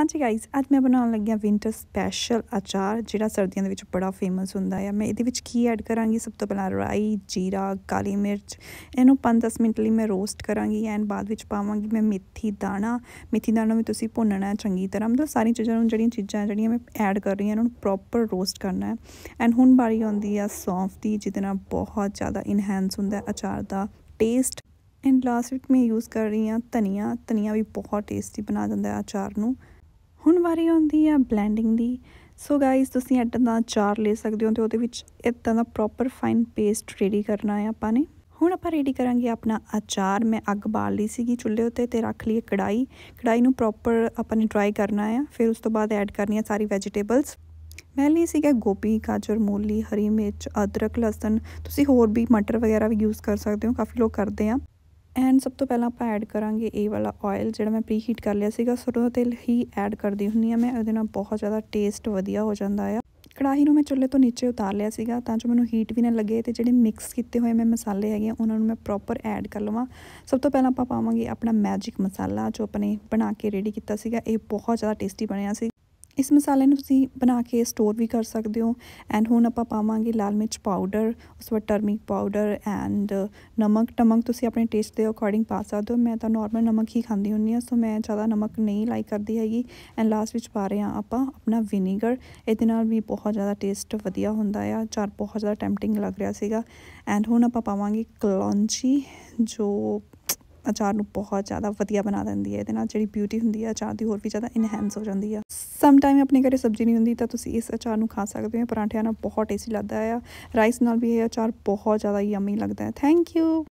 ਹਾਂਜੀ ਗਾਇਸ ਅੱਜ ਮੈਂ ਬਣਾਉਣ ਲੱਗੀ ਹਾਂ ਵਿੰਟਰ ਸਪੈਸ਼ਲ ਅਚਾਰ ਜਿਹੜਾ ਸਰਦੀਆਂ ਦੇ ਵਿੱਚ ਬੜਾ ਫੇਮਸ ਹੁੰਦਾ ਹੈ ਮੈਂ ਇਹਦੇ ਵਿੱਚ ਕੀ ਐਡ ਕਰਾਂਗੀ ਸਭ ਤੋਂ ਪਹਿਲਾਂ ਰਾਈ ਜੀਰਾ ਕਾਲੀ ਮਿਰਚ ਇਹਨੂੰ 5-10 ਮਿੰਟ ਲਈ ਮੈਂ ਰੋਸਟ ਕਰਾਂਗੀ ਐਂਡ ਬਾਅਦ ਵਿੱਚ ਪਾਵਾਂਗੀ ਮੈਂ ਮੇਥੀ ਦਾਣਾ ਮੇਥੀ ਦਾਣਾ ਵੀ ਤੁਸੀਂ ਭੁੰਨਣਾ ਚੰਗੀ ਤਰ੍ਹਾਂ ਮਤਲਬ ਸਾਰੀਆਂ ਚੀਜ਼ਾਂ ਨੂੰ ਜਿਹੜੀਆਂ ਚੀਜ਼ਾਂ ਜਿਹੜੀਆਂ ਮੈਂ ਐਡ ਕਰ ਰਹੀ ਹਾਂ ਇਹਨਾਂ ਨੂੰ ਪ੍ਰੋਪਰ ਰੋਸਟ ਕਰਨਾ ਹੈ ਐਂਡ ਹੁਣ ਬਾਰੀ ਆਉਂਦੀ ਆ ਸੌਂਫ ਦੀ ਜਿਹਦੇ ਨਾਲ ਬਹੁਤ ਜ਼ਿਆਦਾ ਇਨਹੈਂਸ ਹੁੰਦਾ ਅਚਾਰ ਦਾ ਟੇਸਟ ਐਂਡ ਲਾਸਟ ਵਿੱਚ ਮੈਂ ਯੂਜ਼ ਕਰ ਰਹੀ ਹਾਂ ਧਨੀਆ ਧਨੀਆ ਵੀ ਬਹੁਤ ਟੇਸਟੀ ਬਣਾ ਦਿੰਦਾ ਹੈ ਅਚਾਰ ਨੂੰ ਹੁਣ ਵਾਰੀ ਆਉਂਦੀ ਆ ਬਲੈਂਡਿੰਗ ਦੀ ਸੋ ਗਾਇਸ ਤੁਸੀਂ ਇਦਾਂ ਦਾ ਚਾਰ ਲੈ ਸਕਦੇ ਹੋ ਤੇ ਉਹਦੇ ਵਿੱਚ ਇੱਦਾਂ ਦਾ ਪ੍ਰੋਪਰ ਫਾਈਨ ਪੇਸਟ ਰੈਡੀ ਕਰਨਾ ਹੈ ਆਪਾਂ ਨੇ ਹੁਣ ਆਪਾਂ ਰੈਡੀ ਕਰਾਂਗੇ ਆਪਣਾ ਅਚਾਰ ਮੈਂ ਅੱਗ ਬਾਲ ਲਈ ਸੀਗੀ ਚੁੱਲ੍ਹੇ ਉੱਤੇ ਤੇ ਰੱਖ ਲਈ ਕੜਾਈ ਕੜਾਈ ਨੂੰ ਪ੍ਰੋਪਰ ਆਪਾਂ ਨੇ ਡਰਾਈ ਕਰਨਾ ਹੈ ਫਿਰ ਉਸ ਤੋਂ ਬਾਅਦ ਐਡ ਕਰਨੀਆਂ ਸਾਰੀ ਵੈਜੀਟੇਬਲਸ ਮੈਂ ਲਈ ਸੀਗਾ ਗੋਭੀ ਗਾਜਰ ਮੂਲੀ ਹਰੀ ਮਿਰਚ ਅਦਰਕ ਲਸਣ ਤੁਸੀਂ ਹੋਰ ਵੀ ਮਟਰ ਵਗੈਰਾ ਵੀ ਯੂਜ਼ ਕਰ ਸਕਦੇ ਹੋ ਕਾਫੀ ਲੋਕ ਕਰਦੇ ਆ ਐਂਡ ਸਭ ਤੋਂ ਪਹਿਲਾਂ ਆਪਾਂ ਐਡ ਕਰਾਂਗੇ ਇਹ ਵਾਲਾ ਆਇਲ ਜਿਹੜਾ ਮੈਂ ਪ੍ਰੀ ਹੀਟ ਕਰ ਲਿਆ ਸੀਗਾ ਸਰੋਂ ਦਾ ਤੇਲ ਹੀ ਐਡ ਕਰਦੀ ਹੁੰਨੀ ਆ ਮੈਂ ਉਹਦੇ ਨਾਲ ਬਹੁਤ ਜ਼ਿਆਦਾ ਟੇਸਟ ਵਧੀਆ ਹੋ ਜਾਂਦਾ ਆ ਕੜਾਹੀ ਨੂੰ ਮੈਂ ਚੁੱਲ੍ਹੇ ਤੋਂ ਨੀਚੇ ਉਤਾਰ ਲਿਆ ਸੀਗਾ ਤਾਂ ਜੋ ਮੈਨੂੰ ਹੀਟ ਵੀ ਨਾ ਲੱਗੇ ਤੇ ਜਿਹੜੇ ਮਿਕਸ ਕੀਤੇ ਹੋਏ ਮੈਂ ਮਸਾਲੇ ਹੈਗੇ ਉਹਨਾਂ ਨੂੰ ਮੈਂ ਪ੍ਰੋਪਰ ਐਡ ਕਰ ਲਵਾਂ ਸਭ ਤੋਂ ਪਹਿਲਾਂ ਆਪਾਂ ਪਾਵਾਂਗੇ ਆਪਣਾ ਮੈਜਿਕ ਮਸਾਲਾ ਜੋ ਆਪਣੇ ਬਣਾ ਕੇ ਰੈਡੀ ਕੀਤਾ ਸੀਗਾ ਇਹ ਬਹੁਤ ਜ਼ਿਆਦਾ ਟੇਸਟੀ ਬਣਿਆ ਸੀ ਇਸ ਮਸਾਲੇ ਨੂੰ ਤੁਸੀਂ ਬਣਾ ਕੇ ਸਟੋਰ ਵੀ ਕਰ ਸਕਦੇ ਹੋ ਐਂਡ ਹੁਣ ਆਪਾਂ ਪਾਵਾਂਗੇ ਲਾਲ ਮਿਰਚ ਪਾਊਡਰ ਉਸ ਵਿੱਚ ਟਰਮਿਕ ਪਾਊਡਰ ਐਂਡ ਨਮਕ ਟਮਕ ਤੁਸੀਂ ਆਪਣੇ ਟੇਸਟ ਦੇ ਅਕੋਰਡਿੰਗ ਪਾ ਸਕਦੇ ਹੋ ਮੈਂ ਤਾਂ ਨਾਰਮਲ ਨਮਕ ਹੀ ਖਾਂਦੀ ਹੁੰਨੀ ਆ ਸੋ ਮੈਂ ਜ਼ਿਆਦਾ ਨਮਕ ਨਹੀਂ ਲਾਈਕ ਕਰਦੀ ਹੈਗੀ ਐਂਡ ਲਾਸਟ ਵਿੱਚ ਪਾ ਰਹੇ ਆ ਆਪਾਂ ਆਪਣਾ ਵਿਨੀਗਰ ਇਹਦੇ ਨਾਲ ਵੀ ਬਹੁਤ ਜ਼ਿਆਦਾ ਟੇਸਟ ਵਧੀਆ ਹੁੰਦਾ ਆ ਚਾਰ ਬਹੁਤ ਜ਼ਿਆਦਾ ਟੈਂਪਟਿੰਗ ਲੱਗ ਰਿਹਾ ਸੀਗਾ ਐਂਡ ਹੁਣ ਆਪਾਂ ਪਾਵਾਂਗੇ ਕਲੌਂਜੀ ਜੋ ਅਚਾਰ ਨੂੰ ਬਹੁਤ ਜ਼ਿਆਦਾ ਵਧੀਆ ਬਣਾ ਦਿੰਦੀ ਹੈ ਇਹਦੇ ਨਾਲ ਜਿਹੜੀ ਬਿਊਟੀ ਹੁੰਦੀ ਹੈ ਅਚਾਰ ਦੀ ਹੋਰ ਵੀ ਜ਼ਿਆਦਾ ਇਨਹੈਂਸ ਹੋ ਜਾਂਦੀ ਹੈ ਸਮ ਟਾਈਮ ਆਪਣੇ ਘਰੇ ਸਬਜ਼ੀ ਨਹੀਂ ਹੁੰਦੀ ਤਾਂ ਤੁਸੀਂ ਇਸ ਅਚਾਰ ਨੂੰ ਖਾ ਸਕਦੇ ਹੋ ਪਰਾਂਠਿਆਂ ਨਾਲ ਬਹੁਤ ਟੇਸਟੀ ਲੱਗਦਾ ਆ ਰਾਈਸ ਨਾਲ ਵੀ ਇਹ ਅਚਾਰ ਬਹੁਤ ਜ਼ਿਆਦਾ ਯਮੀ ਲੱਗਦਾ ਹੈ ਥੈਂਕ ਯੂ